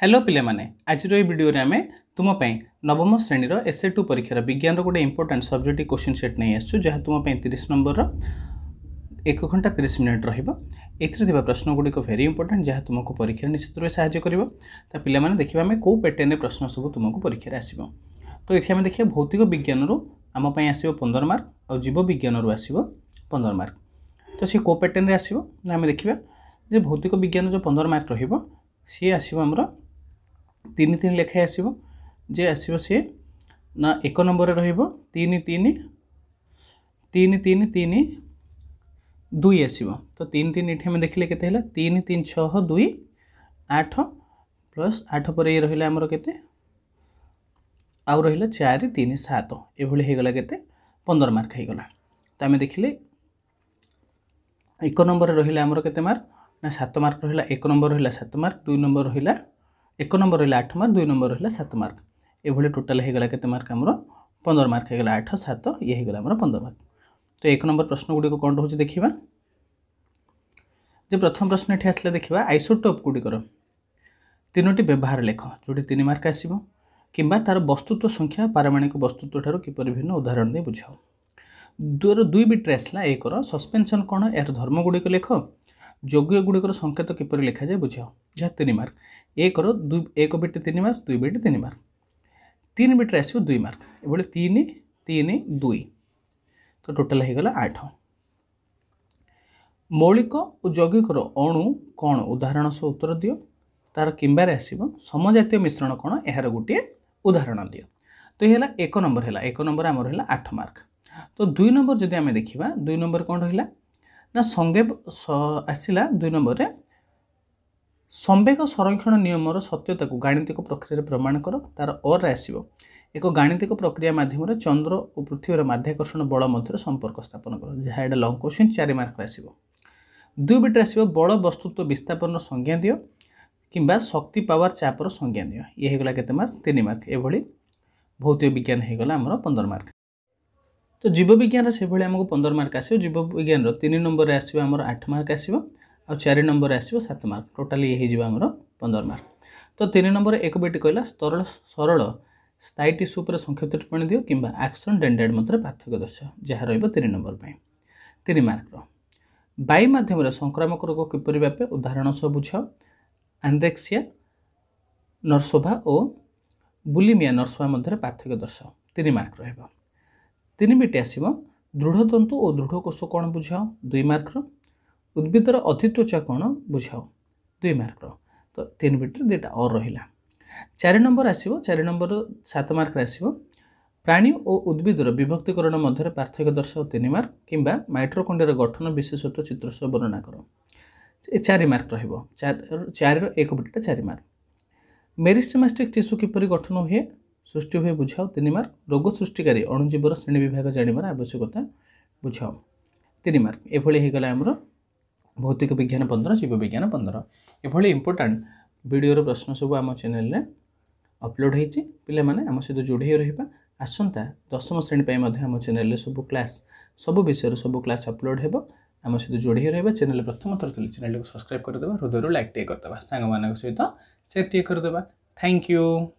hello ପିଲାମାନେ ଆଜିର ଏହି ଭିଡ଼ିଓରେ ଆମେ ତୁମ ପାଇଁ ନବମ ଶ୍ରେଣୀର ଏସ୍ଏ ଟୁ ପରୀକ୍ଷାର ବିଜ୍ଞାନର ଗୋଟେ ଇମ୍ପୋର୍ଟାଣ୍ଟ ସବଜେକ୍ଟ କୋଶ୍ଚିନ୍ ସେଟ୍ ନେଇ ଆସିଛୁ ଯାହା ତୁମ ପାଇଁ ତିରିଶ ନମ୍ବରର ଏକ ଘଣ୍ଟା ତିରିଶ ମିନିଟ୍ ରହିବ ଏଥିରେ ଥିବା ପ୍ରଶ୍ନଗୁଡ଼ିକ ଭେରି ଇମ୍ପୋର୍ଟାଣ୍ଟ ଯାହା ତୁମକୁ ପରୀକ୍ଷାରେ ନିଶ୍ଚିତ ରୂପେ ସାହାଯ୍ୟ କରିବ ତା ପିଲାମାନେ ଦେଖିବା ଆମେ କେଉଁ ପ୍ୟାଟର୍ନରେ ପ୍ରଶ୍ନ ସବୁ ତୁମକୁ ପରୀକ୍ଷାରେ ଆସିବ ତ ଏଠି ଆମେ ଦେଖିବା ଭୌତିକ ବିଜ୍ଞାନରୁ ଆମ ପାଇଁ ଆସିବ ପନ୍ଦର ମାର୍କ ଆଉ ଜୀବ ବିଜ୍ଞାନରୁ ଆସିବ ପନ୍ଦର ମାର୍କ ତ ସିଏ କେଉଁ ପ୍ୟାଟର୍ନରେ ଆସିବ ନା ଆମେ ଦେଖିବା ଯେ ଭୌତିକ ବିଜ୍ଞାନ ଯେଉଁ ପନ୍ଦର ମାର୍କ ରହିବ ସିଏ ଆସିବ ଆମର ତିନି ତିନି ଲେଖାଏଁ ଆସିବ ଯେ ଆସିବ ସିଏ ନା ଏକ ନମ୍ବରରେ ରହିବ ତିନି ତିନି ତିନି ତିନି ତିନି ଦୁଇ ଆସିବ ତ ତିନି ତିନି ଏଠି ଆମେ ଦେଖିଲେ କେତେ ହେଲା ତିନି ତିନି ଛଅ ଦୁଇ ଆଠ ପ୍ଲସ୍ ଆଠ ପରେ ଇଏ ରହିଲା ଆମର କେତେ ଆଉ ରହିଲା ଚାରି ତିନି ସାତ ଏଭଳି ହେଇଗଲା କେତେ ପନ୍ଦର ମାର୍କ ହେଇଗଲା ତ ଆମେ ଦେଖିଲେ ଏକ ନମ୍ବରରେ ରହିଲା ଆମର କେତେ ମାର୍କ ନା ସାତ ମାର୍କ ରହିଲା ଏକ ନମ୍ବର ରହିଲା ସାତ ମାର୍କ ଦୁଇ ନମ୍ବର ରହିଲା এক নম্বর রহলা আঠ মার্ক দুই নম্বর রহলা সাত মার্ক এভাবে টোটাল হয়ে গলা কেতে মার্ক আমার পনের মার্ক হয়ে গলা আঠ সাত ইয়ে হয়ে গলা আমার পনের মার্ক তো এক নম্বর প্রশ্নগুড়ি কণ রয়েছে দেখা যে প্রথম প্রশ্ন এটি আসলে দেখা আইসোটোপ গুড়িকর তিনোটি ব্যবহার লেখ যেটি তিন মার্ক আসব কিংবা তার বস্তুত্ব সংখ্যা পারমাণিক বস্তুত্ব ঠার কিপর ভিন্ন উদাহরণ দিয়ে বুঝাও দুই বিট্রে আসলা একর সসপেনশন কোণ এর ধর্মগুড়িক লেখ গুড়ি সংকেত কিপর লেখা যায় বুঝাও যা তিন মার্ক একর দুই এক বিটে তিন মার্ক দুই বিটে তিন মার্ক তিন বিটে আসবে দুই মার্ক এভাবে তিন তিন দুই তো টোটাল হয়ে গেল আঠ মৌলিক ও যৌগিকর অণু কণ উদাহরণ সহ উত্তর দিও তার কিম্বারে আসব সমজাতীয় মিশ্রণ কোণ এর গোটিয়ে উদাহরণ দিও তো এই হল এক নম্বর হল এক নম্বর আমার হল আঠ মার্ক তো দুই নম্বর যদি আমি দেখা দুই নম্বর কোণ রহলা ନା ସଂବେଗ ଆସିଲା ଦୁଇ ନମ୍ବରରେ ସମ୍ବେଗ ସଂରକ୍ଷଣ ନିୟମର ସତ୍ୟତାକୁ ଗାଣିତିକ ପ୍ରକ୍ରିୟାରେ ପ୍ରମାଣ କର ତା'ର ଅର୍ରେ ଆସିବ ଏକ ଗାଣିତିକ ପ୍ରକ୍ରିୟା ମାଧ୍ୟମରେ ଚନ୍ଦ୍ର ଓ ପୃଥିବୀର ମାଧ୍ୟାକର୍ଷଣ ବଳ ମଧ୍ୟରେ ସମ୍ପର୍କ ସ୍ଥାପନ କର ଯାହା ଏଇଟା ଲଙ୍ଗ କୋଶ୍ଚିନ୍ ଚାରି ମାର୍କରେ ଆସିବ ଦୁଇ ବିଟ୍ରେ ଆସିବ ବଳ ବସ୍ତୁତ୍ୱ ବିସ୍ଥାପନର ସଂଜ୍ଞା ଦିଅ କିମ୍ବା ଶକ୍ତି ପାୱାର ଚାପର ସଂଜ୍ଞା ଦିଅ ଇଏ ହେଇଗଲା କେତେ ମାର୍କ ତିନି ମାର୍କ ଏଭଳି ଭୌତିକ ବିଜ୍ଞାନ ହେଇଗଲା ଆମର ପନ୍ଦର ମାର୍କ ତ ଜୀବବିଜ୍ଞାନର ସେଭଳି ଆମକୁ ପନ୍ଦର ମାର୍କ ଆସିବ ଜୀବବିଜ୍ଞାନର ତିନି ନମ୍ବରରେ ଆସିବ ଆମର ଆଠ ମାର୍କ ଆସିବ ଆଉ ଚାରି ନମ୍ବରରେ ଆସିବ ସାତ ମାର୍କ ଟୋଟାଲି ଇଏ ହେଇଯିବ ଆମର ପନ୍ଦର ମାର୍କ ତ ତିନି ନମ୍ବରରେ ଏକ ବିଟି କହିଲା ସରଳ ସରଳ ସ୍ଥାୟୀ ଟିସୁ ଉପରେ ସଂକ୍ଷିପ୍ତ ଟିପ୍ପଣୀ ଦିଅ କିମ୍ବା ଆକ୍ସନ୍ ଡେଣ୍ଡେଡ୍ ମଧ୍ୟରେ ପାର୍ଥକ୍ୟ ଦର୍ଶାଅ ଯାହା ରହିବ ତିନି ନମ୍ବର ପାଇଁ ତିନି ମାର୍କର ବାୟୁ ମାଧ୍ୟମରେ ସଂକ୍ରାମକ ରୋଗ କିପରି ବ୍ୟାପେ ଉଦାହରଣ ସହ ବୁଝାଅ ଆନ୍ଦେକ୍ସିଆ ନର୍ସୋଭା ଓ ବୁଲିମିଆ ନର୍ସୋଭା ମଧ୍ୟରେ ପାର୍ଥକ୍ୟ ଦର୍ଶାଅ ତିନି ମାର୍କ ରହିବ ତିନି ତିନିବିଟି ଆସିବ ଦୃଢ଼ତନ୍ତୁ ଓ ଦୃଢ଼କୋଷ କ'ଣ ବୁଝାଅ ଦୁଇ ମାର୍କର ଉଦ୍ଭିଦର ଅଧିତ୍ୱଚା କ'ଣ ବୁଝାଅ ଦୁଇ ମାର୍କର ତ ତିନି ବିଟ୍ରେ ଦୁଇଟା ଅର୍ ରହିଲା ଚାରି ନମ୍ବର ଆସିବ ଚାରି ନମ୍ବର ସାତ ମାର୍କରେ ଆସିବ ପ୍ରାଣୀ ଓ ଉଦ୍ଭିଦର ବିଭକ୍ତିକରଣ ମଧ୍ୟରେ ପାର୍ଥକ୍ୟ ଦର୍ଶାଅ ତିନି ମାର୍କ କିମ୍ବା ମାଇଟ୍ରୋକଣ୍ଡିଆର ଗଠନ ବିଶେଷତ୍ୱ ଚିତ୍ର ସହ ବର୍ଣ୍ଣନା କର ଏ ଚାରି ମାର୍କ ରହିବ ଚାରିର ଏକ ବିଟ୍ଟା ଚାରି ମାର୍କ ମେରିଷ୍ଟମାଷ୍ଟିକ୍ ଟିସୁ କିପରି ଗଠନ ହୁଏ ସୃଷ୍ଟି ହୁଏ ବୁଝାଅ ତିନି ମାର୍କ ରୋଗ ସୃଷ୍ଟିକାରୀ ଅଣୁଜୀବର ଶ୍ରେଣୀ ବିଭାଗ ଜାଣିବାର ଆବଶ୍ୟକତା ବୁଝାଅ ତିନି ମାର୍କ ଏଭଳି ହୋଇଗଲା ଆମର ଭୌତିକ ବିଜ୍ଞାନ ପନ୍ଦର ଜୀବବିଜ୍ଞାନ ପନ୍ଦର ଏଭଳି ଇମ୍ପୋର୍ଟାଣ୍ଟ ଭିଡ଼ିଓର ପ୍ରଶ୍ନ ସବୁ ଆମ ଚ୍ୟାନେଲରେ ଅପଲୋଡ଼ ହୋଇଛି ପିଲାମାନେ ଆମ ସହିତ ଯୋଡ଼ି ହୋଇ ରହିବା ଆସନ୍ତା ଦଶମ ଶ୍ରେଣୀ ପାଇଁ ମଧ୍ୟ ଆମ ଚ୍ୟାନେଲରେ ସବୁ କ୍ଲାସ୍ ସବୁ ବିଷୟର ସବୁ କ୍ଲାସ୍ ଅପଲୋଡ଼ ହେବ ଆମ ସହିତ ଯୋଡ଼ି ହୋଇ ରହିବା ଚ୍ୟାନେଲ୍ ପ୍ରଥମ ଥର ଥିଲେ ଚ୍ୟାନେଲ୍କୁ ସବସ୍କ୍ରାଇବ୍ କରିଦେବା ହୃଦୟରୁ ଲାଇକ୍ ଟିକେ କରିଦେବା ସାଙ୍ଗମାନଙ୍କ ସହିତ ସେୟାର ଟିକେ କରିଦେବା ଥ୍ୟାଙ୍କ ୟୁ